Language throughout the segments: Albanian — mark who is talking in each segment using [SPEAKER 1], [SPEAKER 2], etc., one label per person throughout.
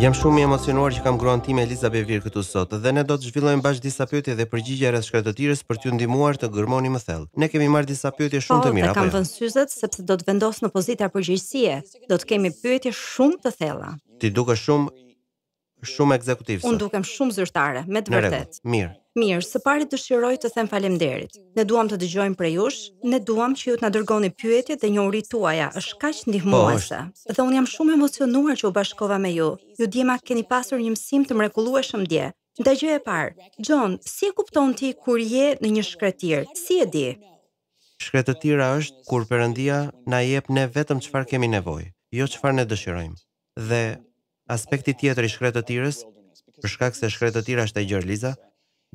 [SPEAKER 1] Jam shumë i emocionuar që kam gruan time Elizabeth Vir këtu sot dhe ne do të zhvillojmë bashkë disa pyetje dhe përgjigje rreth shkretëtirës për t'ju ndihmuar të gërmoni më thellë. Ne kemi marr disa pyetje po, shumë të mira. Po, kam jo. vënë
[SPEAKER 2] syzet sepse do të vendos në pozita përgjigjësie. Do të kemi pyetje shumë të thella.
[SPEAKER 1] Ti dukesh shumë shumë ekzekutiv. Unë
[SPEAKER 2] dukem shumë zyrtare, me të vërtetë. Mirë. Mirë, së pari dëshiroj të them faleminderit. Ne duam të dëgjojmë prej jush, ne duam që ju të na dërgoni pyetjet dhe njohuri tuaja është kaq ndihmuese. Po, dhe unë jam shumë emocionuar që u bashkova me ju. Ju dima keni pasur një mësim të mrekullueshëm dje. Nda gjë e parë, John, si e kupton ti kur je në një shkretir? Si e di?
[SPEAKER 1] Shkretëtira është kur përëndia na jep ne vetëm çfarë kemi nevojë, jo çfarë ne dëshirojmë. Dhe aspekti tjetër i shkretë të tirës, përshkak se shkretë të tira është e gjërë Liza,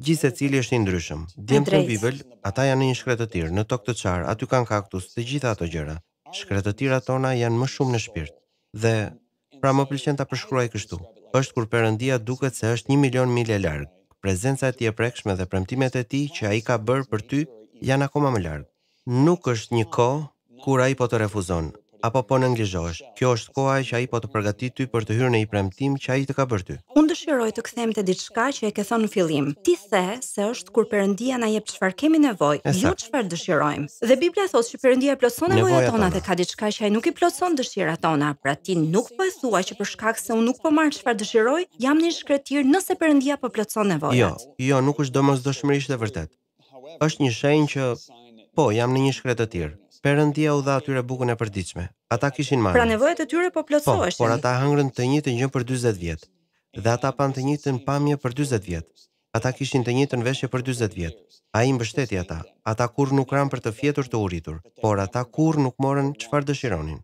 [SPEAKER 1] gjithë se cili është i ndryshëm. Djemë të në Bibel, ata janë një shkretë të tirë, në tokë të qarë, aty kanë kaktus të gjitha ato gjëra. Shkretë të tira tona janë më shumë në shpirt. Dhe, pra më pëlqen të përshkruaj kështu, është kur përëndia duket se është një milion mile largë. Prezenca e ti e prekshme dhe premtimet e ti që a i ka bërë për ty janë akoma më largë. Nuk është një ko kur a i po të refuzon, apo po në ngjëzhosh. Kjo është koha që ai po të përgatit ty për të hyrë në një premtim që ai të ka bërë ty.
[SPEAKER 2] Unë dëshiroj të kthejmë te diçka që e ke thënë në fillim. Ti the se është kur Perëndia na jep çfarë kemi nevojë, jo çfarë dëshirojmë. Dhe Bibla thotë se Perëndia plotson nevojat tona dhe ka diçka që ai nuk i plotson dëshirat tona, pra ti nuk po e thua që për shkak se unë nuk po marr çfarë dëshiroj, jam në shkretir nëse Perëndia po plotson
[SPEAKER 1] nevojat. Jo, jo, nuk është domosdoshmërisht e vërtet. Është një shenjë që po, jam në një shkretëtir. Perëndia u dha atyre bukën e përditshme. Ata kishin marrë. Pra
[SPEAKER 2] nevojat e tyre po plotësoheshin. Po, por ata
[SPEAKER 1] hëngrën të njëjtën gjë për 40 vjet. Dhe ata pan të njëjtën pamje për 40 vjet. Ata kishin të njëjtën veshje për 40 vjet. Ai mbështeti ata. Ata kurrë nuk ran për të fjetur të uritur, por ata kurrë nuk morën çfarë dëshironin.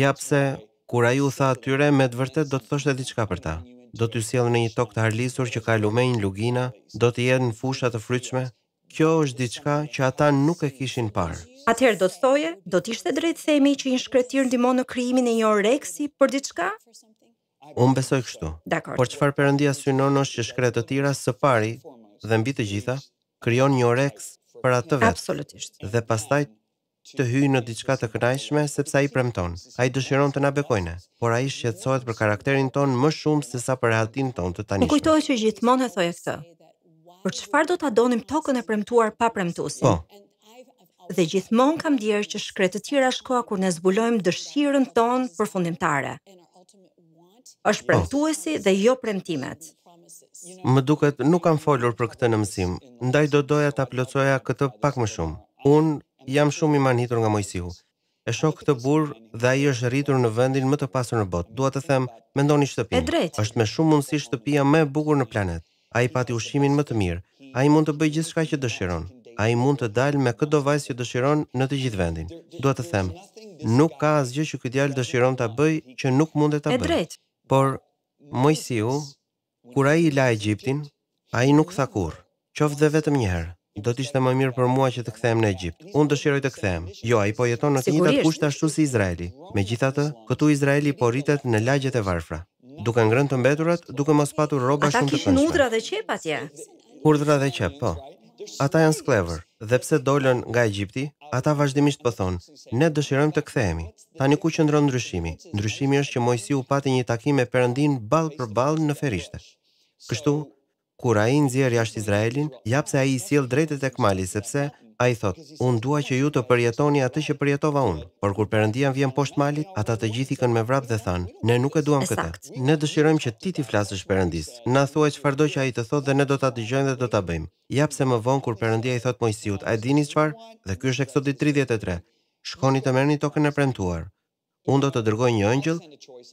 [SPEAKER 1] Ja pse kur ai u tha atyre me të vërtet do të thoshte diçka për ta. Do të sjellën në një tokë të harlisur që ka lumej, lugina, do të jenë fusha të frytshme, kjo është diçka që ata nuk e kishin parë.
[SPEAKER 2] Atëherë do të thoje, do të ishte drejt themi që një shkretir ndihmon në krijimin e një oreksi për diçka?
[SPEAKER 1] Unë besoj kështu. Dakor. Por çfarë perëndia synon është që shkretë të tjera së pari dhe mbi të gjitha krijon një oreks për atë vetë. Absolutisht. Dhe pastaj të hyjë në diçka të kënaqshme sepse ai premton. Ai dëshiron të na bekojnë, por ai shqetësohet për karakterin ton më shumë se sa për rehatin ton të tanishëm.
[SPEAKER 2] Kujtohet që gjithmonë e këtë për çfarë do ta donim tokën e premtuar pa premtuesin. Po. Dhe gjithmonë kam dier që shkretë të tjera shkoa kur ne zbulojmë dëshirën tonë për fundimtare. Êshtë po. premtuesi dhe jo premtimet.
[SPEAKER 1] Më duket, nuk kam folur për këtë në mësim, ndaj do doja ta aplocoja këtë pak më shumë. Unë jam shumë i manhitur nga mojësihu. E shok këtë burë dhe a i është rritur në vendin më të pasur në botë. Dua të them, mendoni shtëpinë. E drejtë. është me shumë mundësi shtëpia me bukur në planet. A i pati ushimin më të mirë. A i mund të bëjë gjithë shka që dëshiron. A i mund të dalë me këtë dovajs që dëshiron në të gjithë vendin. Doa të themë, nuk ka asgjë që këtë djalë dëshiron të bëjë që nuk mund të bëjë. E drejtë. Por, mojësiu, kur a i la e gjiptin, a i nuk thakur. Qovë dhe vetëm njëherë. Do të ishte më mirë për mua që të kthehem në Egjipt. Unë dëshiroj të kthehem. Jo, ai po jeton në të njëjtat kusht ashtu si Izraeli. Megjithatë, këtu Izraeli po rritet në lagjet e varfra duke ngrënë të mbeturat, duke mos patur rroba shumë të pastër. Ata kishin
[SPEAKER 2] udhra dhe qep atje.
[SPEAKER 1] Udhra dhe qep, po. Ata janë sklever, dhe pse dolën nga Egjipti, ata vazhdimisht po thonë, ne dëshirojmë të kthehemi. Tani ku qëndron ndryshimi? Ndryshimi është që Mojsi u pati një takim me Perëndin ball për ball në ferishte. Kështu Kur ai nxjerr jashtë Izraelin, japse ai i sill drejtë tek mali sepse a i thot, unë dua që ju të përjetoni atë që përjetova unë, por kur përëndia në vjen poshtë malit, ata të gjithi kënë me vrap dhe thanë, ne nuk e duam këtë. Ne dëshirojmë që ti ti flasësh përëndis, na thua e që fardoj që a i të thot dhe ne do të të gjojnë dhe do të bëjmë. Japë se më vonë kur përëndia i thot mojë a i dini që farë? Dhe kjo është e 33, shkoni të merë një tokën e premtuar. Unë do të dërgoj një ëngjëll,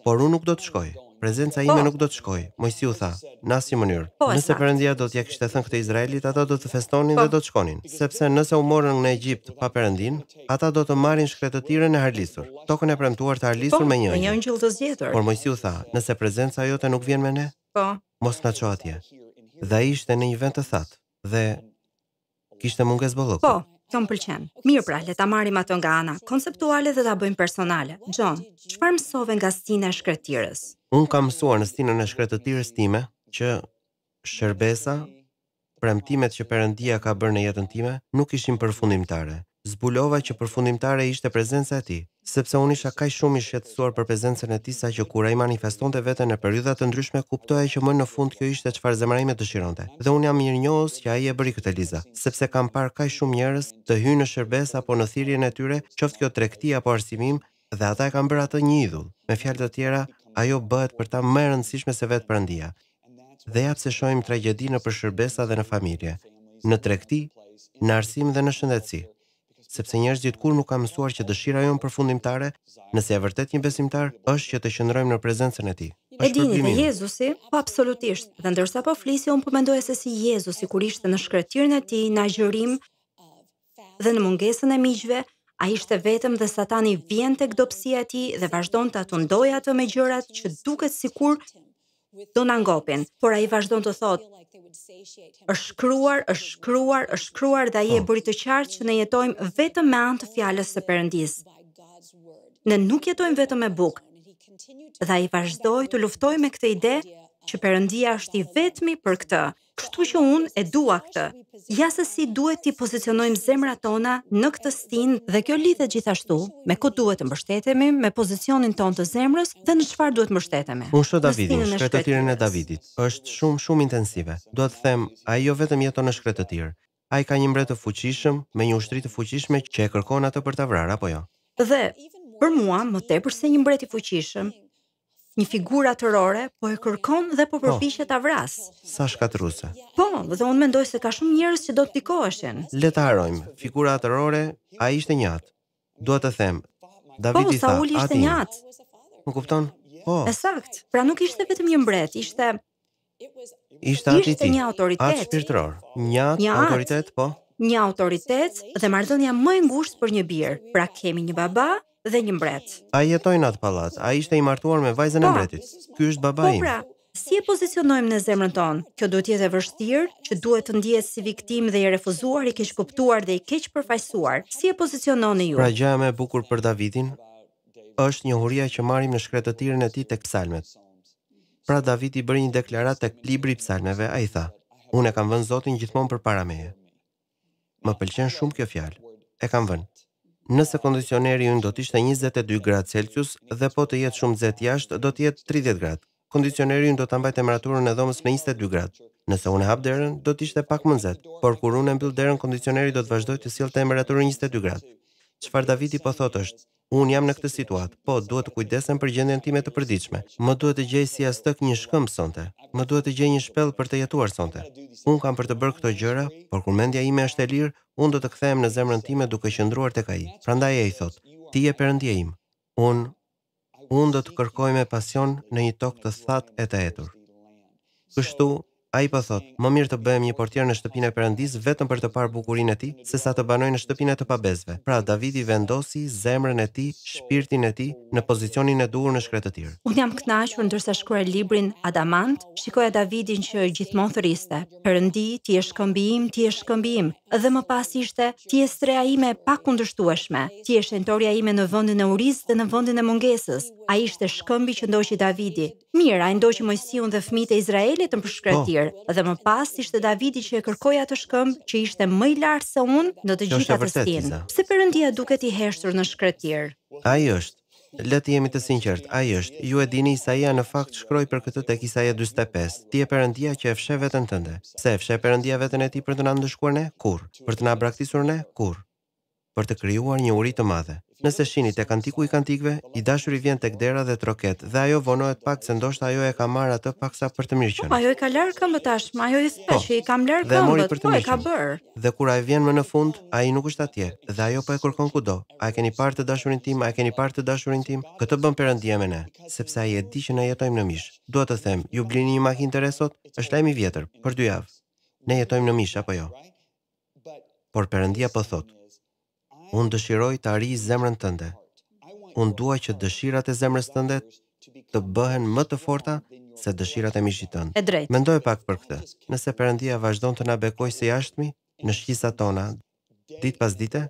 [SPEAKER 1] por unë nuk do të shkoj prezenca po. ime po, nuk do të shkoj. Mojsi u tha, në asnjë mënyrë. Po, nëse Perëndia do t'ia kishte thënë këtë Izraelit, ata do të festonin po, dhe do të shkonin, sepse nëse u morën në Egjipt pa Perëndin, ata do të marrin shkretëtirën e Harlisur, tokën e premtuar të Harlisur po, me një
[SPEAKER 2] ëngjël të zgjetur.
[SPEAKER 1] Por Mojsi u tha, nëse prezenca jote nuk vjen me ne, po, mos na çoj atje. Dhe ishte në një vend të thatë dhe kishte mungesë bollok.
[SPEAKER 2] Po, Kjo më pëlqen. Mirë pra, le ta marrim atë nga ana konceptuale dhe ta bëjmë personale. John, çfarë mësove nga stina e shkretirës?
[SPEAKER 1] Un kam mësuar në stinën e shkretirës time që shërbesa, premtimet që Perëndia ka bërë në jetën time nuk ishin përfundimtare. Zbulova që përfundimtare ishte prezenca e tij sepse unë isha kaj shumë i shqetësuar për prezencën e tisa që kura i manifeston të vete në periudat të ndryshme e që më në fund kjo ishte qëfar zemra ime të shironte. Dhe unë jam mirë njohës që i e bëri këtë Liza, sepse kam par kaj shumë njërës të hy në shërbes apo në thirjen e tyre qoftë kjo trekti apo arsimim dhe ata e kam bërë atë një idhull. Me fjallë të tjera, ajo bëhet për ta më rëndësishme se vetë përëndia. Dhe japë se shojmë në përshërbesa dhe në familje, në në arsim dhe në shëndetësi sepse njerëzit kur nuk kanë mësuar që dëshira jonë përfundimtare, nëse e vërtet një besimtar, është që të qëndrojmë në prezencën e Tij. Është përgjimi i
[SPEAKER 2] Jezusit, po absolutisht. Dhe ndërsa po flisi, unë po mendoj se si Jezusi kur ishte në shkretirin e Tij, në agjërim dhe në mungesën e miqve, ai ishte vetëm dhe Satani vjen tek dobësia e Tij dhe vazhdon ta atundoj atë me gjërat që duket sikur në angopin, por a i vazhdon të thot, është shkruar, është shkruar, është shkruar dhe a i e po. bëri të qartë që ne jetojmë vetëm me antë fjales të përëndis. Ne nuk jetojmë vetëm me bukë, dhe a i vazhdoj të luftoj me këtë ide që përëndia është i vetëmi për këtë, Kështu që unë e dua këtë. Ja se si duhet të pozicionojmë zemrat tona në këtë stin dhe kjo lidhet gjithashtu me ku duhet të mbështetemi, me pozicionin ton të zemrës dhe në çfarë duhet mbështetemi. Po Davidin, Davidi, shkretëtirën e, Davidit
[SPEAKER 1] është shumë shumë intensive. Do të them, ai jo vetëm jeton në shkretëtirë. Ai ka një mbretë të fuqishëm me një ushtri të fuqishme që e kërkon atë për ta vrarë apo jo.
[SPEAKER 2] Dhe për mua, më tepër se një mbret i fuqishëm, një figurë atërore, po e kërkon dhe po, po. përpiqet ta vras.
[SPEAKER 1] Sa shkatruse.
[SPEAKER 2] Po, dhe unë mendoj se ka shumë njerëz që do të tikoheshin.
[SPEAKER 1] Le ta harojmë. Figura atërore, ai ishte një at. Dua të them, Davidi po, Saul ishte një at. Më kupton? Po. E
[SPEAKER 2] sakt. Pra nuk ishte vetëm një mbret, ishte
[SPEAKER 1] Ishte ati ti. një autoritet. Atë shpirtëror. Një, një autoritet, po.
[SPEAKER 2] Një autoritet dhe marrëdhënia më e ngushtë për një birë. Pra kemi një baba, dhe një mbret.
[SPEAKER 1] A jetoj në atë palat, a ishte i martuar me vajzën e po. mbretit. Ky është baba po, im. Po pra,
[SPEAKER 2] si e pozicionojmë në zemrën tonë? Kjo duhet të jetë e vështirë, që duhet të ndihet si viktimë dhe i refuzuar, i keq kuptuar dhe i keq përfaqësuar. Si e poziciononi ju? Pra
[SPEAKER 1] gjëja më e bukur për Davidin është njohuria që marrim në shkretëtirën e tij tek psalmet. Pra Davidi bëri një deklaratë tek libri i psalmeve, ai tha: Unë e kam vënë Zotin gjithmonë përpara meje. Më pëlqen shumë kjo fjalë. E kam vënë. Nëse kondicioneri ju do të ishte 22 gradë Celsius dhe po të jetë shumë nxehtë jashtë, do të jetë 30 gradë. Kondicioneri ju do ta mbajë temperaturën e dhomës në 22 gradë. Nëse unë hap derën, do të ishte pak më nxehtë, por kur unë mbyll derën, kondicioneri do të vazhdojë të sjellë temperaturën 22 gradë. Çfarë Davidi po thotë është, Un jam në këtë situatë, po duhet të kujdesem për gjendjen time të përditshme. Më duhet të gjej si as tek një shkëm sonte. Më duhet të gjej një shpellë për të jetuar sonte. Un kam për të bërë këto gjëra, por kur mendja ime është e lirë, un do të kthehem në zemrën time duke qëndruar tek ai. Prandaj ai thot: "Ti je Perëndia im. Un un do të kërkoj me pasion në një tokë të thatë e të hetur." Kështu, A i pëthot, po më mirë të bëhem një portier në shtëpin e përëndis vetëm për të parë bukurin e ti, se sa të banoj në shtëpin e të pabezve. Pra, Davidi vendosi zemrën e ti, shpirtin e ti, në pozicionin e duhur në shkretë të tirë.
[SPEAKER 2] Unë jam knashur në tërsa shkruar librin Adamant, shikoja Davidin që gjithmonë thëriste, përëndi, ti e shkëmbim, ti e shkëmbim, dhe më pas ishte, ti e strea ime pa ti e shentoria ime në vëndin e uriz dhe në vëndin e mungesës. A ishte shkëmbi që ndoqi Davidi. Mirë, a ndoqi Mojsiu dhe e Izraelit të po, përshkretir. Oh, vështirë dhe më pas ishte Davidi që e kërkoi atë shkëmb që ishte më i lartë se unë në të gjitha të stin. Pse Perëndia duket i heshtur në shkretir?
[SPEAKER 1] Ai është. Le të jemi të sinqert, ai është. Ju e dini Isaia në fakt shkroi për këtë tek Isaia 45. Ti e Perëndia që e fshe veten tënde. Pse e fshe Perëndia veten e tij për të na ndëshkuar ne? Kur? Për të na braktisur ne? Kur? Për të krijuar një uri të madhe. Nëse shini tek antiku i kantikëve, i dashuri vjen tek dera dhe troket, dhe ajo vonohet pak se ndoshta ajo e ka marr atë paksa për të mirë qenë. Po,
[SPEAKER 2] ajo i ka larë këmbët tashmë, ajo i po, speshi po, i kam larë këmbët, po e ka bër.
[SPEAKER 1] Dhe kur ajo vjen më në fund, ai nuk është atje, dhe ajo po e kërkon kudo. A e keni parë të dashurin tim, a e keni parë të dashurin tim? Këtë bën perëndia me ne, sepse ai e di që ne jetojmë në mish. Dua të them, ju blini një makinë të rresot, është lajm i vjetër, për dy javë. Ne jetojmë në mish apo jo? Por perëndia po thot, unë dëshiroj të arri zemrën tënde. Unë dua që dëshirat e zemrës tënde të bëhen më të forta se dëshirat e mishit tënë. E drejt. Mendoj pak për këtë. Nëse përëndia vazhdon të nabekoj se jashtëmi në shqisa tona, dit pas dite,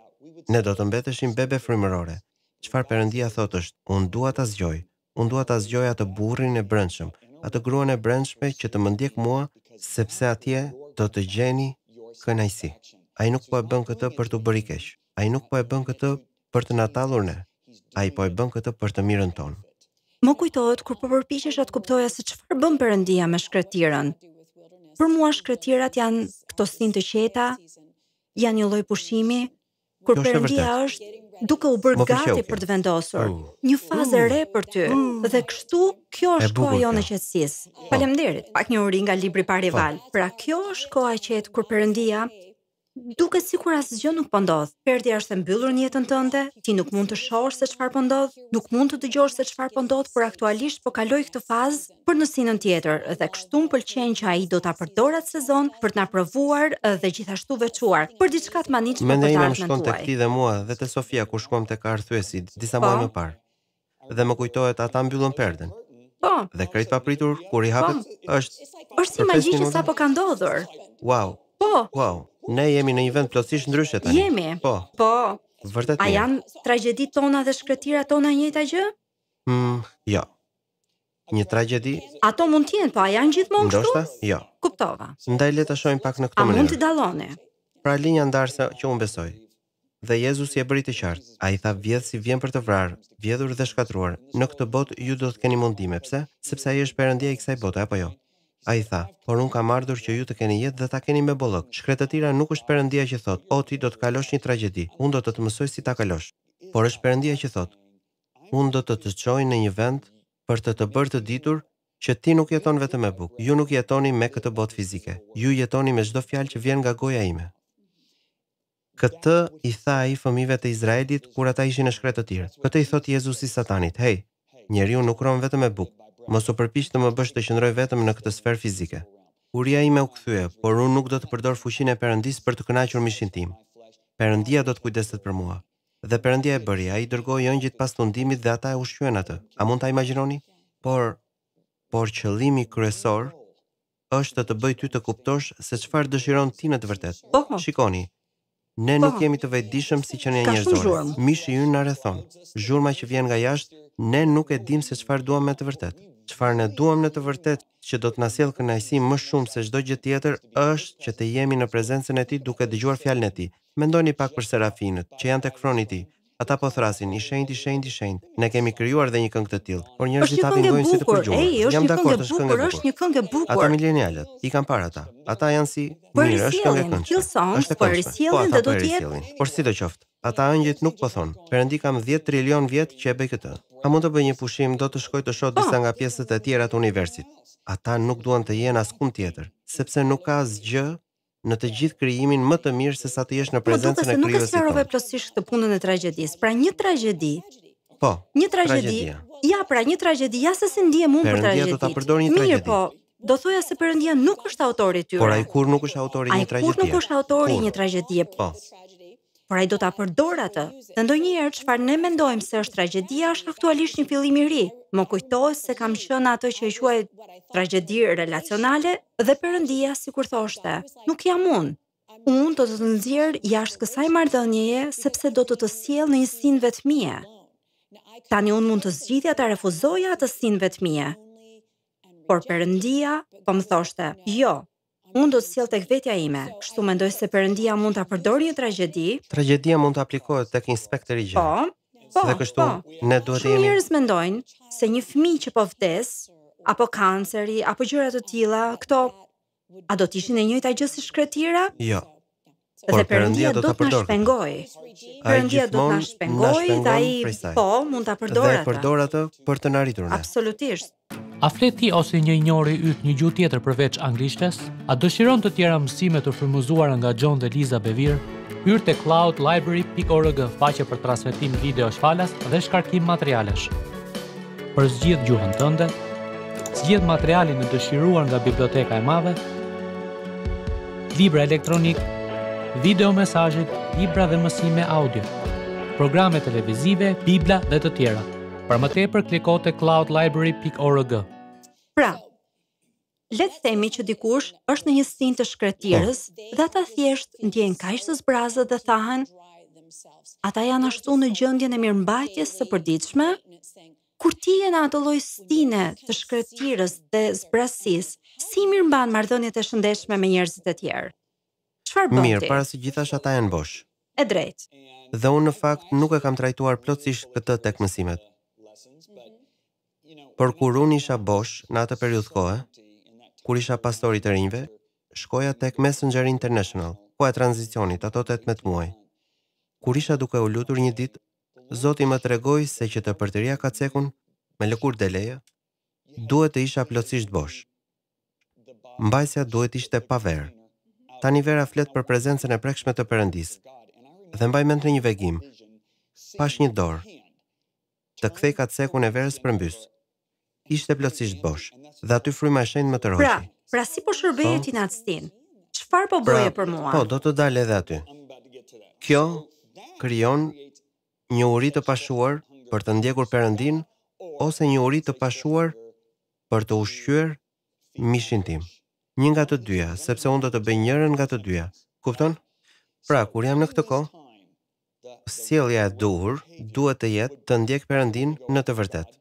[SPEAKER 1] ne do të mbeteshim bebe frimërore. Qëfar përëndia thot është, unë dua të zgjoj, unë dua të zgjoj atë burrin e brëndshëm, atë gruan e brëndshme që të mëndjek mua, sepse atje do të gjeni kënajsi. A nuk po e bën këtë për të bëri a i nuk po e bën këtë për të natalur ne, a i po e bën këtë për të mirën tonë.
[SPEAKER 2] Më kujtohet kur po përpiqesha të kuptoja se çfarë bën përëndia me shkretirën. Për mua shkretirat janë këto sin të qeta, janë një lloj pushimi kur përëndia është duke u bërë gati për të vendosur mm. një fazë re për ty mm. Mm. dhe kështu kjo është koha jone Palem po. Faleminderit. Pak një uri nga libri parival. Po. Pra kjo është koha e kur Perëndia duke si kur asë gjë nuk pëndodhë. Po Perdi është e mbyllur një jetën tënde, ti nuk mund të shohë se qëfar pëndodhë, po nuk mund të dëgjosh se qëfar pëndodhë, po por aktualisht po kaloj këtë fazë për në sinën tjetër, dhe kështu më pëlqen që a i do të apërdorat sezon për të napërvuar dhe gjithashtu vequar, për diçka të manit që për të arë në të ti
[SPEAKER 1] dhe mua dhe të Sofia, ku shkuam të ka disa më parë, dhe më ata mbyllën Po. Dhe papritur, kur i hapet, është...
[SPEAKER 2] është si magji që sa po ka ndodhur. Wow. Po.
[SPEAKER 1] Wow ne jemi në një vend plotësisht ndryshe tani. Jemi. Po. Po. Vërtet. A
[SPEAKER 2] janë tragjeditë tona dhe shkretira tona njëjta gjë?
[SPEAKER 1] Hm, jo. Një tragjedi?
[SPEAKER 2] Ato mund të jenë, po a janë gjithmonë kështu? Ndoshta, jo. Kuptova.
[SPEAKER 1] Ndaj le ta shohim pak në këtë mënyrë. A
[SPEAKER 2] mund të dalloni?
[SPEAKER 1] Pra linja ndarëse që unë besoj. Dhe Jezus e bëri të qartë. A i tha vjedh si vjen për të vrarë, vjedhur dhe shkatruar. Në këtë botë ju do të keni mundime, pse? Sepse ai është Perëndia i kësaj bote, apo jo? A i tha, por unë kam ardhur që ju të keni jetë dhe ta keni me bollëk. tira nuk është përëndia që thot, o ti do të kalosh një tragedi, unë do të të mësoj si ta kalosh. Por është përëndia që thot, unë do të të qoj në një vend për të të bërë të ditur që ti nuk jeton vetë me bukë, ju nuk jetoni me këtë botë fizike, ju jetoni me zdo fjalë që vjen nga goja ime. Këtë i tha i fëmive të Izraelit kur ata ishin në shkretëtirë. Këtë i thot Jezusi Satanit, hej, njeri nuk ronë vetëm me bukë, mos u përpiq të më bësh të qëndroj vetëm në këtë sferë fizike. Uria ime u kthye, por unë nuk do të përdor fuqinë e Perëndis për të kënaqur mishin tim. Perëndia do të kujdeset për mua. Dhe Perëndia e bëri, ai dërgoi ëngjit pas fundimit dhe ata e ushqyen atë. A mund ta imagjinoni? Por por qëllimi kryesor është të të bëj ty të kuptosh se çfarë dëshiron ti në të vërtetë. Po, po. Shikoni, ne po, nuk po. jemi të vetëdijshëm si që ne Mishi ynë na rrethon. Zhurma që vjen nga jashtë, ne nuk e dim se çfarë duam me të vërtetë çfarë ne duam në të vërtetë që do të na sjellë kënaqësi më shumë se çdo gjë tjetër është që të jemi në prezencën e Tij duke dëgjuar fjalën e Tij. Mendoni pak për serafinët që janë tek froni i Tij. Ata po thrasin i shenjtë, i shenjtë, i shenjtë. Ne kemi krijuar dhe një këngë të tillë, por njerëzit ta vendojnë si të përgjuar. Ej, është Jam një këngë bukur, është
[SPEAKER 2] një këngë e bukur. Ata
[SPEAKER 1] milenialët i kanë parë ata. Ata janë si po mirë, është këngë e këndshme. Është për po risjellin po, dhe do të jetë. Por sidoqoftë, ata ëngjëjt nuk po thon. Perëndi kam 10 trilion vjet që e bëj këtë. A mund të bëj një pushim, do të shkoj të shoh disa ah. nga pjesët e tjera të universit. Ata nuk duan të jenë askund tjetër, sepse nuk ka asgjë në të gjithë krijimin më të mirë se sa të jesh në po, prezencën e krijuesit. Po, nuk e sqarove
[SPEAKER 2] plotësisht këtë punën e tragjedisë. Pra një tragjedi.
[SPEAKER 1] Po. Një tragjedi.
[SPEAKER 2] Ja, pra një tragjedi, ja se si ndihem unë për tragjedinë. Perëndia do ta përdor një tragjedi. Mirë, po. Do thoja se Perëndia nuk është autori i tyre. Por ai
[SPEAKER 1] kur nuk është autori i një tragjedie. Ai kur nuk është autori i një tragjedie. Po
[SPEAKER 2] por ai do ta përdor atë. Në ndonjëherë çfarë ne mendojmë se është tragjedia është aktualisht një fillim i ri. Më kujtohet se kam qenë atë që e quaj tragjedi relacionale dhe perëndia sikur thoshte, nuk jam unë. Unë do të të nëzirë jashtë kësaj mardhënjeje sepse do të të siel në një sin vetëmije. Tani unë mund të zgjidhja të refuzoja të sin vetëmije. Por përëndia po më thoshte, jo, unë do të sjell tek vetja ime. Kështu mendoj se Perëndia mund ta përdorë një tragjedi.
[SPEAKER 1] Tragjedia mund të aplikohet tek inspektori i gjë. Po. Po, dhe kështu po. ne duhet të jemi. Njerëz
[SPEAKER 2] mendojnë se një fëmijë që po vdes apo kanceri apo gjëra të tilla, këto a do të ishin e njëjta gjë si shkretira?
[SPEAKER 1] Jo. Por, dhe Perëndia do ta përdor.
[SPEAKER 2] Perëndia do ta shpengoj dhe ai po mund ta përdorë atë. Ai përdor
[SPEAKER 1] atë për të na rritur ne.
[SPEAKER 2] Absolutisht. A flet ti ose një njëri ytë një gjuhë tjetër përveç anglishtes? A dëshiron të tjera mësime të frumuzuar nga John dhe Liza Bevir? Hyr te cloudlibrary.org faqe për transmetim video shfalas dhe shkarkim materialesh. Për zgjidh gjuhën tënde, zgjidh materialin e dëshiruar nga biblioteka e madhe, libra elektronik, video mesajit, libra dhe mësime audio, programe televizive, bibla dhe të tjera. Për më tepër kliko te cloudlibrary.org. Pra, le të themi që dikush është në një sin të shkretirës po. dhe ata thjesht ndjen kaq të zbrazët dhe thahen ata janë ashtu në gjendjen e mirëmbajtjes së përditshme kur ti je në atë lloj stine të shkretirës dhe zbrazësisë si mirëmban marrëdhëniet e shëndetshme me njerëzit e tjerë çfarë bën mirë para se
[SPEAKER 1] gjithash ata janë bosh e drejt dhe unë në fakt nuk e kam trajtuar plotësisht këtë tek mësimet Por kur unë isha bosh në atë periudhë kohë, kur isha i të rinjve, shkoja tek Messenger International, ku e tranzicionit ato 18 muaj. Kur isha duke u lutur një ditë, Zoti më tregoi se që të përtëria ka cekun me lëkur deleje, duhet të isha plotësisht bosh. Mbajtja duhet ishte pa verë. një vera flet për prezencën e prekshme të Perëndis. Dhe mbaj mend një vegim. Pash një dorë të kthej katsekun e verës përmbys ishte plotësisht bosh dhe aty fryma e shenjtë më të rrotë. Pra,
[SPEAKER 2] pra si po shërbej po? ti në Çfarë po pra, bëje për mua? Po,
[SPEAKER 1] do të dal edhe aty. Kjo krijon një uri të pashuar për të ndjekur Perëndin ose një uri të pashuar për të ushqyer mishin tim. Një nga të dyja, sepse unë do të bëj njërin nga të dyja. Kupton? Pra, kur jam në këtë kohë, sjellja e duhur duhet të jetë të ndjek Perëndin në të vërtetë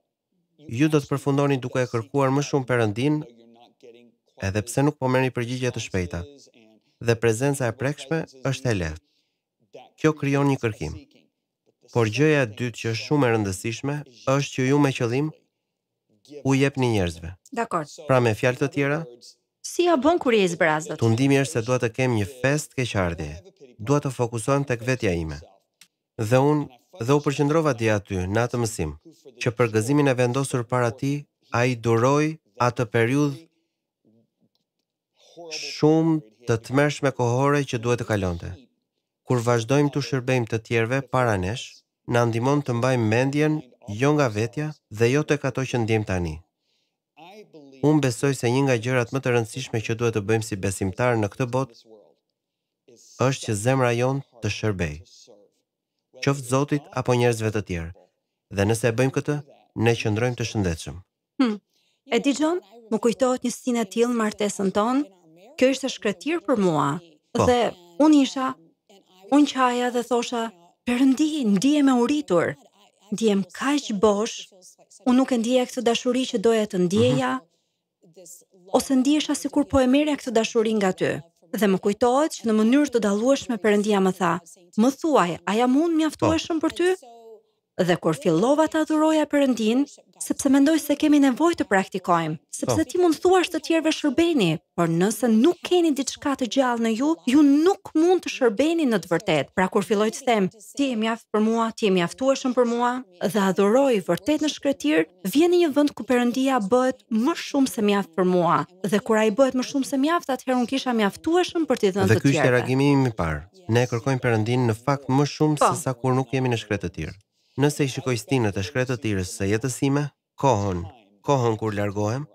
[SPEAKER 1] ju do të përfundoni duke e kërkuar më shumë përëndin, edhe pse nuk po meni përgjigje të shpejta, dhe prezenca e prekshme është e lehtë. Kjo kryon një kërkim. Por gjëja dytë që është shumë e rëndësishme, është që ju me qëllim, u jep një njerëzve.
[SPEAKER 2] Dakor. Pra
[SPEAKER 1] me fjalë të tjera,
[SPEAKER 2] si a bën kur je zbrazët?
[SPEAKER 1] Tundimi është se dua të kem një fest keqardhje. Dua të fokusohem tek vetja ime. Dhe unë dhe u përqëndrova dhe aty, në atë mësim, që për gëzimin e vendosur para ti, a i duroj atë periudhë shumë të të kohore që duhet të kalonte. Kur vazhdojmë të shërbejmë të tjerve para nesh, në ndihmon të mbajmë mendjen jo nga vetja dhe jo të ato që ndjem tani. Unë besoj se një nga gjërat më të rëndësishme që duhet të bëjmë si besimtar në këtë botë, është që zemra jonë të shërbejë qoftë Zotit apo njerëzve të tjerë. Dhe nëse e bëjmë këtë, ne qëndrojmë të shëndetshëm. Hmm.
[SPEAKER 2] E di John, më kujtohet një sinë e tillë martesën tonë. Kjo ishte shkretir për mua. Po. Dhe unë isha unë qaja dhe thosha, "Perëndi, ndihem e uritur. Ndiem kaq bosh. Unë nuk e ndjeja këtë dashuri që doja të ndjeja." Mm -hmm. Ose ndihesha sikur po e merrja këtë dashuri nga ty. Dhe më kujtohet që në mënyrë të dallueshme Perëndia më tha: "Më thuaj, a jam unë mjaftueshëm për ty?" dhe kur fillova të adhuroja përëndin, sepse mendoj se kemi nevoj të praktikojmë, sepse po. ti mund thuash të tjerve shërbeni, por nëse nuk keni diçka të gjallë në ju, ju nuk mund të shërbeni në të vërtet. Pra kur filloj të them, ti e mjaft për mua, ti e mjaftueshëm për mua, dhe adhuroj vërtet në shkretir, vjen një vend ku perëndia bëhet më shumë se mjaft për mua, dhe kur ai bëhet më shumë se mjaft, atëherë un kisha mjaftueshëm për t'i dhënë të tjerë. Dhe ky është reagimi
[SPEAKER 1] im i parë. Ne kërkojmë perëndin në fakt më shumë po. se sa kur nuk jemi në shkretë të tjerë. Nëse i shikoj stinët e shkretët tirës se jetësime, kohën, kohën kur largohem,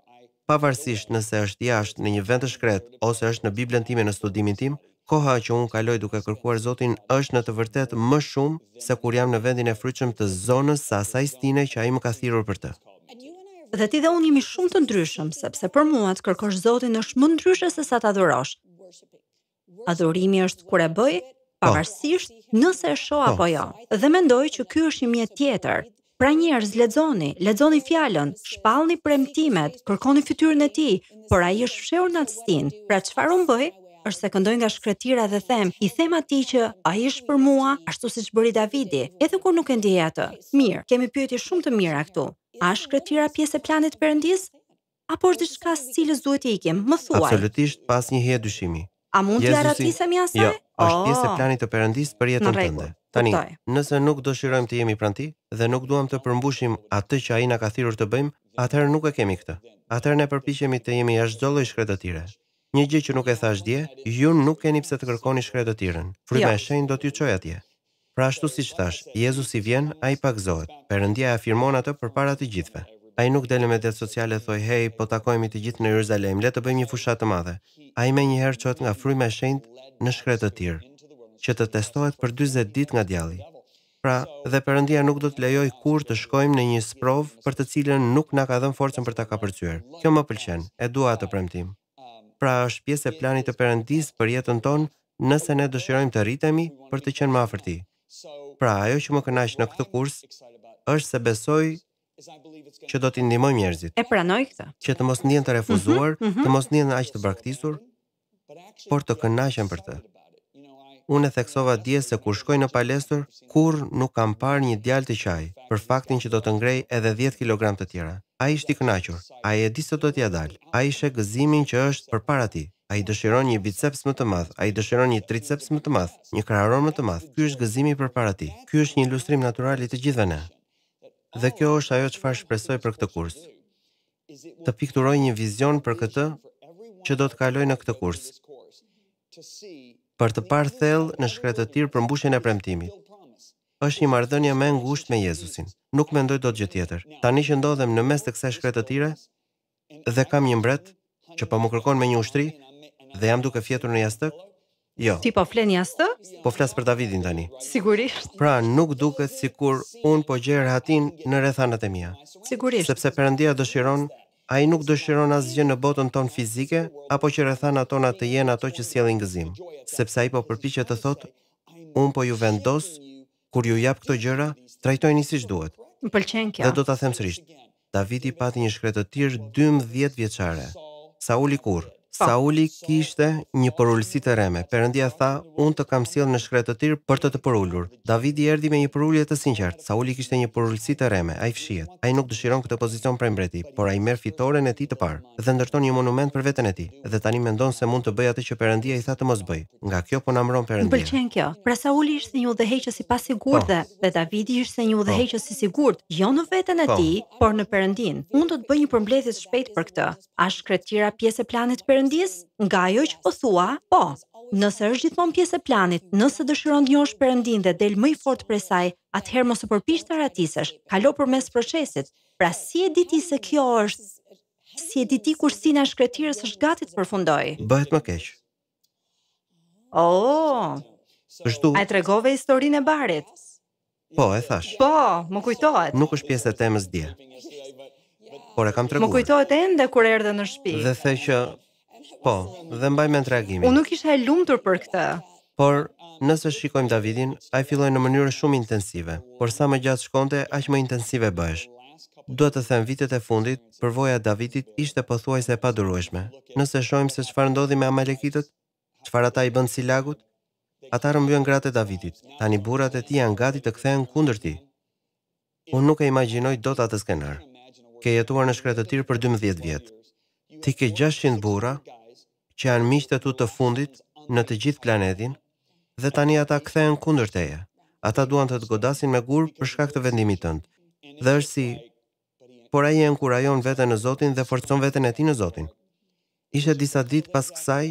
[SPEAKER 1] pavarësisht nëse është jashtë në një vend të shkretë ose është në Biblën time në studimin tim, koha që unë kaloj duke kërkuar Zotin është në të vërtet më shumë se kur jam në vendin e fryqëm të zonës sa saj stine që a i më ka thirur për të.
[SPEAKER 2] Dhe ti dhe unë jemi shumë të ndryshëm, sepse për mua të kërkosh Zotin është më ndryshë se sa të adhurosh. Adhurimi është kur e bëj Po. pavarësisht nëse e shoh po. apo jo. Dhe mendoj që ky është një mjet tjetër. Pra njerëz, lexoni, lexoni fjalën, shpallni premtimet, kërkoni fytyrën e tij, por ai është fshehur në atstin. Pra çfarë un bëj? Është se këndoj nga shkretira dhe them, i them atij që ai është për mua, ashtu siç bëri Davidi, edhe kur nuk e ndjej atë. Mirë, kemi pyetje shumë të mira këtu. A shkretira pjesë e planit perëndis? Apo është diçka se cilës duhet të ikim? Më thuaj.
[SPEAKER 1] Absolutisht pas një herë dyshimi. A mund të arrisem jashtë? Jo, është pjesë e planit të perëndis për jetën tënde. Tani, nëse nuk dëshirojmë të jemi pranë ti dhe nuk duam të përmbushim atë që ai na ka thirrur të bëjmë, atëherë nuk e kemi këtë. Atëherë ne përpiqemi të jemi jashtë çdo lloj tjere. Një gjë që nuk e thash dje, ju nuk keni pse të kërkoni shkretëtirën. Fryma e jo. shenjtë do t'ju çojë atje. Pra ashtu siç thash, Jezusi vjen, ai pagzohet. Perëndia e afirmon atë përpara të gjithëve. Ai nuk delen me djetë sociale thoi, "Hej, po takohemi të gjithë në Jeruzalem, le të bëjmë një fushatë të madhe. Ai më një herë qëtë nga fryma e shenjtë në shkretë të tir, që të testohet për 40 ditë nga djalli. Pra, dhe Perëndia nuk do të lejoj kurrë të shkojmë në një sprov për të cilën nuk na ka dhënë forcën për ta kapërcyer. Kjo më pëlqen. E dua atë premtim. Pra, është pjesë e planit të Perëndis për jetën tonë, nëse ne dëshirojmë të rritemi për të qenë më afërti. Pra, ajo që më kënaq në këtë kurs është se besoj që do t'i ndihmoj njerëzit.
[SPEAKER 2] E pranoj këtë.
[SPEAKER 1] Që të mos ndjen të refuzuar, mm -hmm, mm -hmm. të mos ndjen aq të braktisur, por të kënaqen për të. Unë e theksova dje se kur shkoj në palestër, kur nuk kam parë një djalë të qaj, për faktin që do të ngrej edhe 10 kg të tjera. A i shti i kënachur, a i e di se do t'ja dalë, a i shë gëzimin që është për para ti, a i dëshiron një biceps më të madh, a i dëshiron një triceps më të madh, një kraron më të madh, kjo është gëzimi për para ti, kjo është një ilustrim natural i të gjithëve ne dhe kjo është ajo qëfar shpresoj për këtë kurs. Të pikturoj një vizion për këtë që do të kaloj në këtë kurs, për të parë thellë në shkretë të tirë për mbushin e premtimit. është një mardhënje me ngusht me Jezusin. Nuk me ndoj do të gjithë tjetër. Tani që ndodhem në mes të kse shkretë të tire, dhe kam një mbret që pa po më kërkon me një ushtri, dhe jam duke fjetur në jastëk, Jo. Ti
[SPEAKER 2] po fleni as të?
[SPEAKER 1] Po flas për Davidin tani.
[SPEAKER 2] Sigurisht.
[SPEAKER 1] Pra nuk duket sikur un po gjej rehatin në rrethanat e mia. Sigurisht. Sepse Perëndia dëshiron, ai nuk dëshiron asgjë në botën tonë fizike, apo që rrethanat tona të jenë ato që sjellin gëzim. Sepse ai po përpiqet të thotë, un po ju vendos kur ju jap këto gjëra, trajtojeni siç duhet.
[SPEAKER 2] M'pëlqen kjo. Dhe do
[SPEAKER 1] ta them sërish. Davidi pati një shkretë të tirë 12 vjeqare. Sauli kur? Sauli kishte një përullësi të reme. Perëndia tha, "Unë të kam sjell në shkretë të tir për të të përulur." Davidi erdhi me një përulje të sinqert. Sauli kishte një përullësi të reme, ai fshihet. Ai nuk dëshiron këtë pozicion prej mbreti, por ai merr fitoren e tij të parë dhe ndërton një monument për veten e tij. Dhe tani mendon se mund të bëj atë që Perëndia i tha të mos bëj. Nga kjo po na mbron Perëndia.
[SPEAKER 2] Pëlqen kjo. Pra Sauli ishte një udhëheqës i pasigurt po. dhe dhe Davidi ishte një po. udhëheqës i sigurt, jo në veten e po. tij, por në Perëndin. Unë do të bëj një përmbledhje të shpejtë për këtë. A shkretira pjesë e planit të mendjes nga ajo që po thua, po, nëse është gjithmonë pjesë e planit, nëse dëshiron një është Perëndin dhe del më i fort prej saj, atëherë mos e përpiq të ratisësh. Kalo përmes procesit. Pra si e diti se kjo është si e diti ti kur sina shkretirës është gati të përfundoj? Bëhet më keq. Oh. A e tregove historinë e barit. Po, e thash. Po, më kujtohet.
[SPEAKER 1] Nuk është pjesë e temës dje. Por e kam treguar. Më
[SPEAKER 2] kujtohet ende kur erdhe në shtëpi. Dhe
[SPEAKER 1] the që Po, dhe mbaj me në tragimi. Unë
[SPEAKER 2] nuk isha e lumë për këta.
[SPEAKER 1] Por, nëse shikojmë Davidin, a i filloj në mënyrë shumë intensive, por sa më gjatë shkonte, a më intensive bëshë. Dua të them vitet e fundit, përvoja e Davidit ishte pothuajse e padurueshme. Nëse shohim se çfarë ndodhi me Amalekitët, çfarë ata i bën si lagut, ata rëmbyen gratë e Davidit. Tani burrat e tij janë gati të kthehen kundër tij. Unë nuk e imagjinoj dot atë skenar. Ke jetuar në shkretëtir për 12 vjet ti ke 600 burra që janë miqtë tu të fundit në të gjithë planetin dhe tani ata kthehen kundër teje. Ata duan të të godasin me gur për shkak të vendimit tënd. Dhe është si por ai e veten në Zotin dhe forcon veten e tij në Zotin. Ishte disa ditë pas kësaj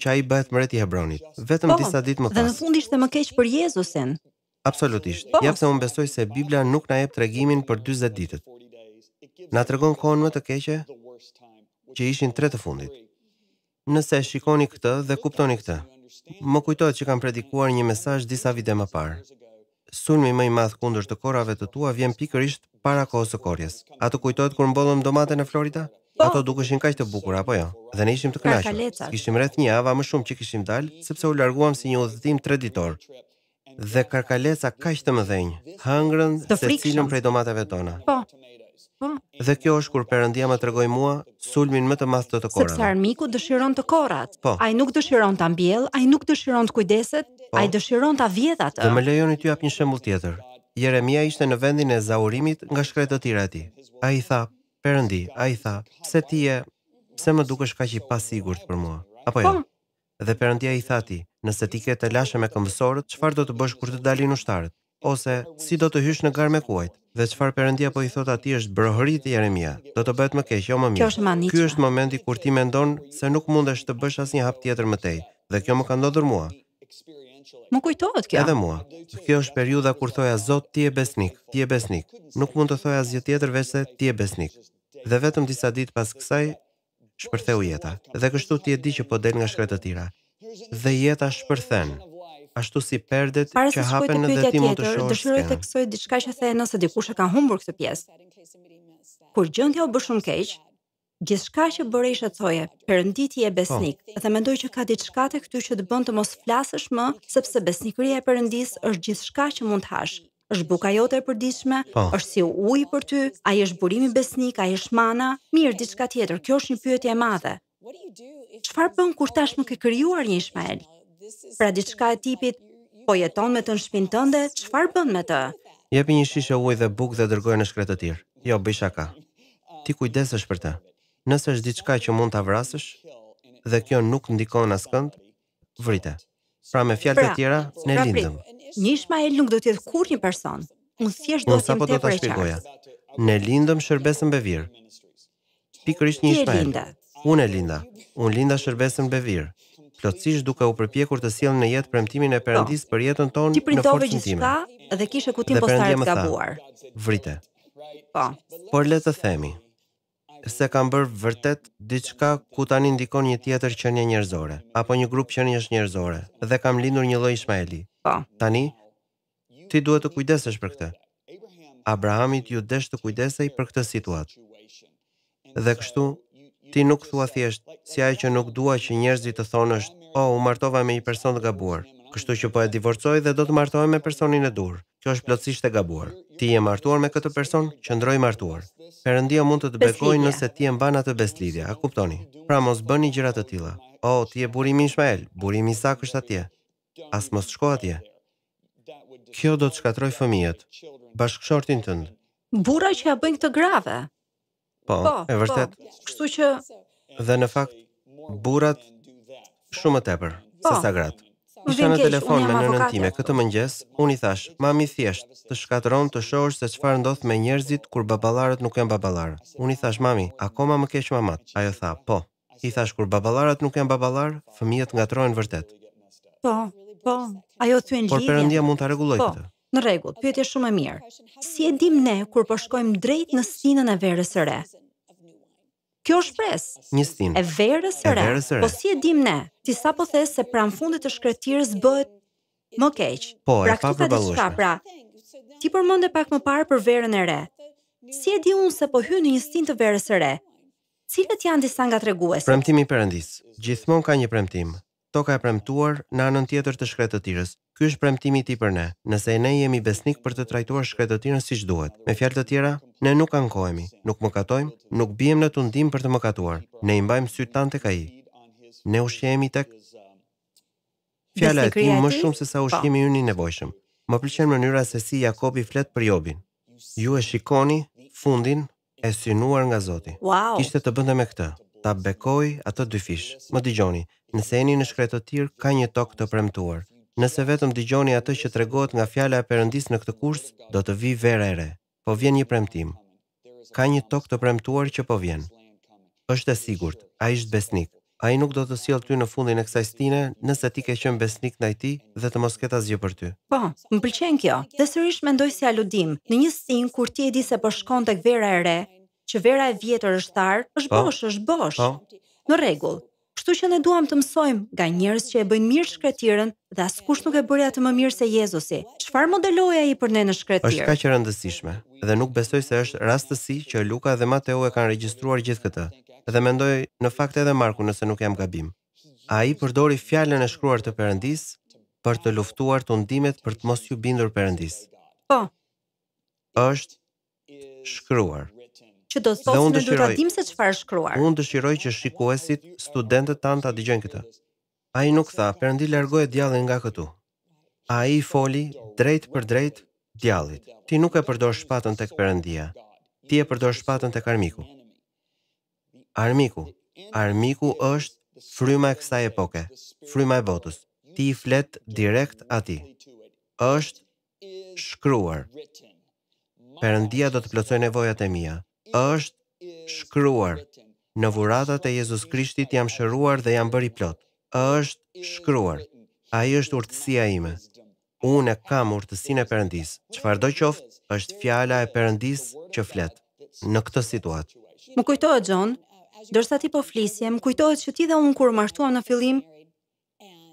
[SPEAKER 1] që ai bëhet mbret i Hebronit. Vetëm po, disa ditë më pas. Dhe në
[SPEAKER 2] fund ishte më keq për Jezusin.
[SPEAKER 1] Absolutisht. Po, se unë besoj se Biblia nuk na jep tregimin për 40 ditët. Na tregon kohën më të keqe që ishin tre të fundit. Nëse shikoni këtë dhe kuptoni këtë, më kujtohet që kam predikuar një mesazh disa vite më parë. Sulmi më i madh kundër të korave të tua vjen pikërisht para kohës së korjes. A të kujtohet kur mbollëm domate në Florida? Po, Ato dukeshin kaq të bukura apo jo? Dhe ne ishim të pra kënaqur. Kishim rreth një javë më shumë që kishim dalë sepse u larguam si një udhëtim tre ditor. Dhe karkaleca kaq të mëdhenj, hëngrën secilën prej domateve tona.
[SPEAKER 2] Po. Po.
[SPEAKER 1] Dhe kjo është kur Perëndia më tregoi mua sulmin më të madh të të korrat. Sepse
[SPEAKER 2] armiku dëshiron të korrat. Po. Ai nuk dëshiron ta mbjell, ai nuk dëshiron të kujdeset, po. ai dëshiron ta vjedh atë. Dhe më
[SPEAKER 1] lejoni t'ju jap një shembull tjetër. Jeremia ishte në vendin e zaurimit nga shkretë të tira ti. A i tha, përëndi, a i tha, pse ti e, pse më duke shka që i pasigur të për mua? Apo jo? Ja? Po. Dhe përëndia i tha ti, nëse ti ke të lashe me këmbësorët, qëfar do të bësh kur të dalin ushtarët? ose si do të hysh në garë me kuajt. Dhe çfarë perëndia po i thot atij është brohëri Jeremia. Do të bëhet më keq, jo më mirë. Kjo është maniç. Ky është momenti kur ti mendon se nuk mundesh të bësh asnjë hap tjetër më tej, dhe kjo më ka ndodhur mua. Më kujtohet kjo. Edhe mua. Kjo është periudha kur thoja Zot, ti je besnik, ti je besnik. Nuk mund të thoja asgjë tjetër veç se ti je besnik. Dhe vetëm disa ditë pas kësaj shpërtheu jeta. Dhe kështu ti e di që po del nga shkretëtira. Dhe jeta shpërthen ashtu si perdet Para që hapen në dhëtimu të shorë skenë. Dëshmëroj të
[SPEAKER 2] kësoj diçka që the nëse dikush e ka humbur këtë pjesë. Kur gjëndja u bërë shumë keqë, gjithë që bërë ishe të thoje, përënditi e besnik, po. dhe mendoj që ka diçka të këty që të bënd të mos flasësh më, sepse besnikëria e përëndis është gjithë që mund të hashë është buka jote e përdiqme, po. është si uj për ty, a i është burimi besnik, a i është mana, mirë, diçka tjetër, kjo është një pyetje e madhe. Qëfar përnë kur tashmë ke kryuar një Ishmael? Pra diçka e tipit, po jeton me të në shpinë tënde, çfarë bën me të?
[SPEAKER 1] Jepi një shishe ujë dhe bukë dhe dërgojë në shkretë të tirë. Jo, bëj shaka. Ti kujdesesh për të. Nëse është diçka që mund ta vrasësh dhe kjo nuk ndikon askënd, vrite. Pra me fjalë të pra, tjera, pra, ne lindëm.
[SPEAKER 2] Nishma e nuk do të jetë kur një person. Unë thjesht do të të përgjigjja.
[SPEAKER 1] Ne lindëm shërbesën Bevir. Pikërisht një shpërndar. Unë e linda. Unë linda shërbesën Bevir plotësisht duke u përpjekur të sillnë në jetë premtimin e po. Perëndis për jetën tonë në fortësinë time. Ti printove
[SPEAKER 2] gjithçka dhe kishe kutin postare të gabuar. Vrite. Po.
[SPEAKER 1] Por le të themi se kam bërë vërtet diçka ku tani ndikon një tjetër qenie njerëzore apo një grup qenie njerëzore dhe kam lindur një lloj Ismaeli. Po. Tani ti duhet të kujdesesh për këtë. Abrahamit ju desh të kujdesej për këtë situatë. Dhe kështu ti nuk thua thjesht, si ajo që nuk dua që njerëzit të thonë është, o, oh, u martova me një person të gabuar, kështu që po e divorcoj dhe do të martoj me personin e dur, kjo është plotësisht e gabuar. Ti je martuar me këtë person, që ndroj martuar. Perëndia mund të të bekojë nëse ti e mban atë beslidhje, a kuptoni? Pra mos bëni gjëra të tilla. O, oh, ti e burimi shmael, burimi sa është atje. As mos shko atje. Kjo do të shkatroj fëmijët, bashkëshortin tënd.
[SPEAKER 2] Burra që ja bën këtë grave.
[SPEAKER 1] Po, po e vërtet. Po. Kështu që dhe në fakt burrat shumë më tepër po. se sa gratë. Isha në telefon me nënën time këtë mëngjes, unë i thash, mami thjesht, të shkatron të shohësh se çfarë ndodh me njerëzit kur baballarët nuk janë baballarë. Unë i thash, mami, akoma më keq mamat. Ajo tha, po. I thash kur baballarët nuk janë baballar, fëmijët ngatrohen vërtet.
[SPEAKER 2] Po, po. Ajo thyen lidhje. Por perëndia mund
[SPEAKER 1] ta rregulloj po. këtë.
[SPEAKER 2] Në rregull, pyetje shumë e mirë. Si e dimë ne kur po shkojmë drejt në stinën e verës së re? Kjo është pres. Një stin. E verës së re. Po si e dimë ne? Ti sa po the se pran fundit të shkretirës bëhet më keq. Po, e pa përballosh. Pra, ti përmendë pak më parë për verën e re. Si e di unë se po hyn në një stin të verës së re? Cilat janë disa nga treguesit?
[SPEAKER 1] Premtimi i Perëndis. Gjithmonë ka një premtim. Toka e premtuar në anën tjetër të shkretëtirës, Ky është premtimi i ti për ne. Nëse ne jemi besnik për të trajtuar shkretëtinë siç duhet, me fjalë të tjera, ne nuk ankohemi, nuk mëkatojmë, nuk bijem në tundim për të mëkatuar. Ne i mbajmë tante tan tek ai. Ne ushqemi tek Fjala e tij më shumë se sa ushqimi ynë i nevojshëm. Më pëlqen mënyra se si Jakobi flet për Jobin. Ju e shikoni fundin e synuar nga Zoti. Wow. të bënte me këtë. Ta bekoj atë dyfish. Më dëgjoni, nëse jeni në shkretëtir ka një tokë të premtuar. Nëse vetëm dëgjoni atë që tregohet nga fjala e Perëndis në këtë kurs, do të vi vera e re. Po vjen një premtim. Ka një tokë të premtuar që po vjen. Është e sigurt, ai është besnik. Ai nuk do të sjell ty në fundin e kësaj stine nëse ti ke qenë besnik ndaj tij dhe të mos ketë asgjë për ty.
[SPEAKER 2] Po, më pëlqen kjo. Dhe sërish mendoj si aludim në një sin kur ti e di se po shkon tek vera e re, që vera e vjetër është thar, është po, bosh, është bosh. Po. Në rregull. Kështu që ne duam të mësojmë nga njerëz që e bëjnë mirë shkretirën dhe askush nuk e bëri atë më mirë se Jezusi. Çfarë modeloi ai për ne në shkretir? Është kaq e
[SPEAKER 1] rëndësishme dhe nuk besoj se është rastësi që Luka dhe Mateu e kanë regjistruar gjithë këtë. Dhe mendoj në fakt edhe Marku nëse nuk jam gabim. Ai përdori fjalën e shkruar të Perëndis për të luftuar tundimet për të mos ju bindur Perëndis. Po. Është shkruar
[SPEAKER 2] që do të thosë në dyratim se qëfar shkruar.
[SPEAKER 1] Unë dëshiroj që shikuesit studentët tanë të dëgjojnë këtë. A i nuk tha, përëndi lërgojë djallin nga këtu. A i foli, drejt për drejt, djallit. Ti nuk e përdor shpatën të këpërëndia. Ti e përdor shpatën të karmiku. Armiku. Armiku është fryma e kësa epoke, fryma e botës. Ti flet direkt ati. është shkruar. Përëndia do të plotësoj nevojat e mia. është shkruar. Në vuratat e Jezus Krishtit jam shëruar dhe jam bërë plotë është shkruar. A i është urtësia ime. Unë e kam urtësin e përëndis. Qëfar do qoftë është fjala e përëndis që fletë në këtë situatë.
[SPEAKER 2] Më kujtohet, John, dërsa ti po flisje, më kujtohet që ti dhe unë kur martuam në fillim,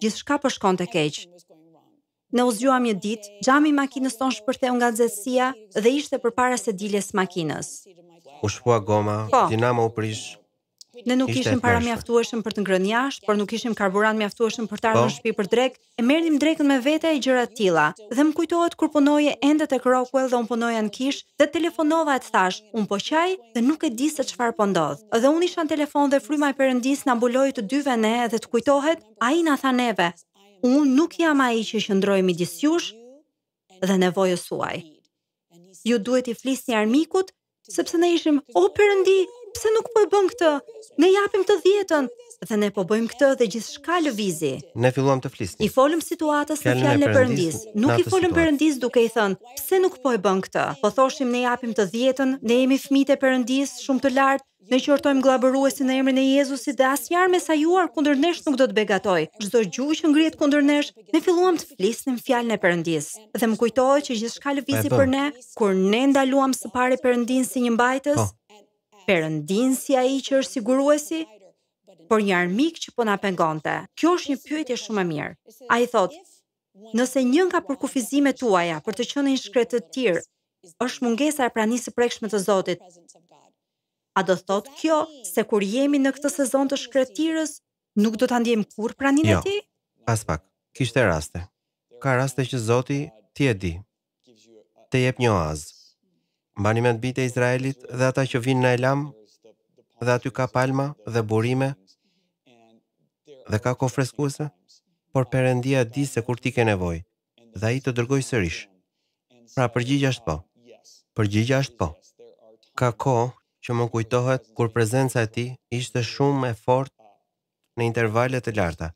[SPEAKER 2] gjithë shka për po shkon të keqë. Në uzgjuam një ditë, gjami makinës tonë shpërtheu nga nxehtësia dhe ishte përpara se diljes makinës.
[SPEAKER 1] U shpua goma, po, dinamo u prish.
[SPEAKER 2] Ne nuk kishim para mjaftueshëm për të ngrënë jashtë, por nuk kishim karburant mjaftueshëm për të ardhur në po. shtëpi për drekë. E merrnim drekën me vete e gjëra të tilla. Dhe më kujtohet kur punoje ende te Rockwell dhe un punoja në Kish, dhe telefonova të thash, un po qaj dhe nuk e di se çfarë po ndodh. Dhe un isha në telefon dhe fryma e perëndis na mbuloi të dyve ne dhe të kujtohet, ai na tha neve, un nuk jam ai që qëndroj midis jush dhe nevojës suaj. Ju duhet i flisni armikut sepse ne ishim o perëndi pse nuk po e bën këtë? Ne japim të dhjetën dhe ne po bëjmë këtë dhe gjithçka lëvizi.
[SPEAKER 1] Ne filluam të flisnim.
[SPEAKER 2] I folëm situatës në fjalën e Perëndis. Nuk i folëm Perëndis duke i thënë, pse nuk po e bën këtë? Po thoshim ne japim të dhjetën, ne jemi fëmijët e Perëndis shumë të lartë, ne qortojmë gllabëruesin në emrin e Jezusit dhe asnjëherë juar kundër nesh nuk do të begatoj. Çdo gjuhë që ngrihet kundër nesh, ne filluam të flisnim fjalën e Perëndis. Dhe më kujtohet që gjithçka lëvizi për ne kur ne ndaluam së pari Perëndin si një mbajtës. Po perëndin si ai që është siguruesi, por një armik që po na pengonte. Kjo është një pyetje shumë e mirë. Ai thotë, nëse një nga përkufizimet tuaja për të qenë një shkretë të tir, është mungesa e pranisë së prekshme të Zotit. A do thotë kjo se kur jemi në këtë sezon të shkretirës, nuk do ta ndiejmë kurrë praninë jo, e tij?
[SPEAKER 1] Pas pak, kishte raste. Ka raste që Zoti ti e di. Te jep një oazë mbani mend bitë e Izraelit dhe ata që vinë në Elam, dhe aty ka palma dhe burime, dhe ka kofreskuse, freskuese, por përëndia di se kur ti ke nevoj, dhe i të dërgoj sërish. Pra përgjigja është po. Përgjigja është po. Ka ko që më kujtohet kur prezenca e ti ishte shumë e fort në intervallet e larta.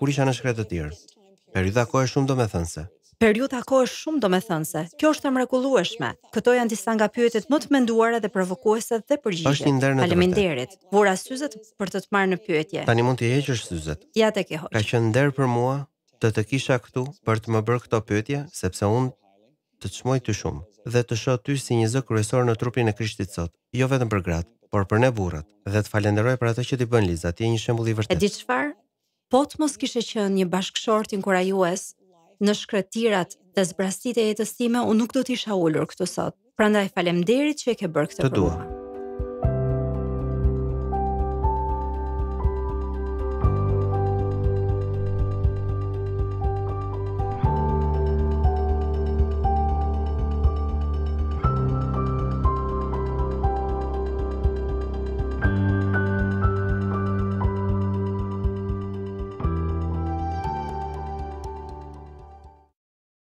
[SPEAKER 1] Kur isha në shkretë të tjërë? Periuda ko e shumë do me thënëse.
[SPEAKER 2] Periuda ko është shumë domethënëse. Kjo është e mrekullueshme. Këto janë disa nga pyetjet më të menduara dhe provokuese dhe përgjigjet. Faleminderit. Faleminderit. Vura syzet për të të marrë në pyetje.
[SPEAKER 1] Tani mund të heqësh syzet.
[SPEAKER 2] Ja tek ke hoqë. Ka
[SPEAKER 1] qenë nder për mua të të kisha këtu për të më bërë këto pyetje, sepse unë të çmoj ty shumë dhe të shoh ty si një zë kryesor në trupin e Krishtit sot, jo vetëm për gratë, por për ne burrat. Dhe të falenderoj për atë që ti bën Liza, ti je një shembull i vërtetë.
[SPEAKER 2] E di çfarë? Po të mos kishe qenë një bashkëshortin kurajues në shkretirat të zbrastit e jetës time, unë nuk do t'isha ullur këtu sot. Prandaj ndaj falem që e ke bërë këtë përmë. Të duha.